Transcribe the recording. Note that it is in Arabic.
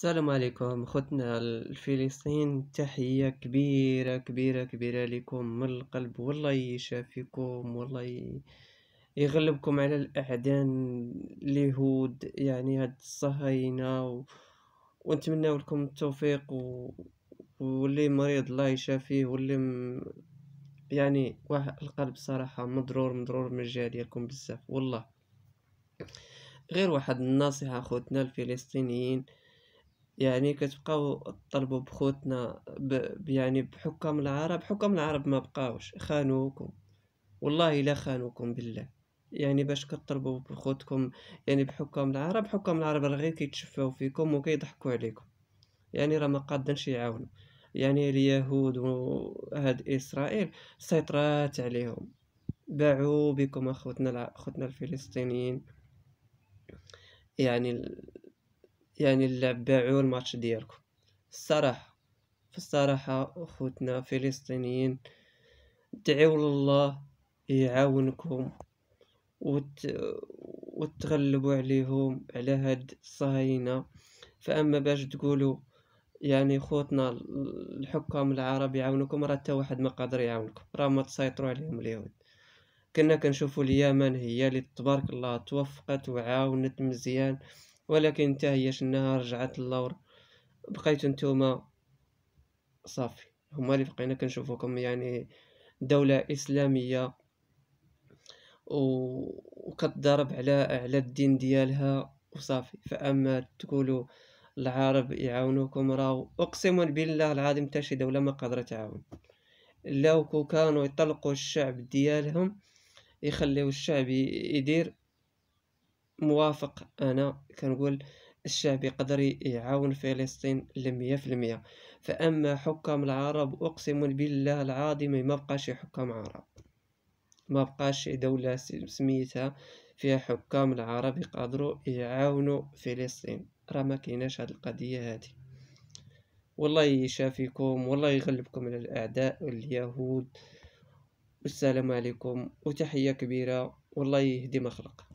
السلام عليكم خوتنا الفلسطين تحية كبيرة كبيرة كبيرة لكم من القلب والله يشافيكم والله يغلبكم على الأعدان اليهود يعني هاد الصهاينة و... ونتمنى لكم التوفيق و... واللي مريض الله يشافيه واللي م... يعني واحد القلب صراحة مضرور مضرور من الجهة ديالكم بزاف والله غير واحد النصيحة خوتنا الفلسطينيين يعني كتبقاو تطلبوا بخوتنا ب يعني بحكام العرب حكام العرب ما بقاوش خانوكم والله لا خانوكم بالله يعني باش كتطلبوا بخوتكم يعني بحكام العرب حكام العرب راه غير كيتشفاو فيكم وكيضحكوا عليكم يعني راه ما قادنش يعاونوا يعني اليهود وهاد اسرائيل سيطرات عليهم باعوا بكم اخوتنا اخوتنا الفلسطينيين يعني يعني اللعب باعوا الماتش ديالكم الصراحه في الصراحه اخوتنا فلسطينيين دعوا لله يعاونكم وت... وتغلبوا عليهم على هاد الصهاينه فاما باش تقولوا يعني خوتنا الحكام العرب يعاونكم راه حتى واحد ما قادر يعاونكم راه ما تسيطروا عليهم اليهود كنا كنشوفوا اليمن هي اللي تبارك الله توفقت وعاونت مزيان ولكن حتى هي شناها رجعت للور بقيتو نتوما صافي هما اللي بقينا كنشوفوكم يعني دولة إسلامية و... وكتضرب على على الدين ديالها وصافي فأما تقولوا العرب يعاونوكم راو أقسم بالله العظيم حتى شي دولة ما قادرة تعاون لو كانوا يطلقوا الشعب ديالهم يخليو الشعب يدير موافق أنا كنقول الشعب يقدر يعاون فلسطين لمية في المية فأما حكام العرب أقسم بالله العظيم ما بقاش حكام عرب ما بقاش دولة سميتها فيها حكام العرب يقدروا يعاونوا فلسطين راه ما كايناش هاد القضية هادي والله يشافيكم والله يغلبكم على الأعداء واليهود والسلام عليكم وتحية كبيرة والله يهدي مخلق